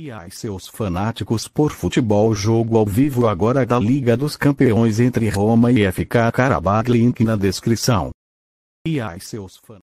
E ai seus fanáticos por futebol jogo ao vivo agora da Liga dos Campeões entre Roma e FK Karabakh link na descrição. E ai seus fan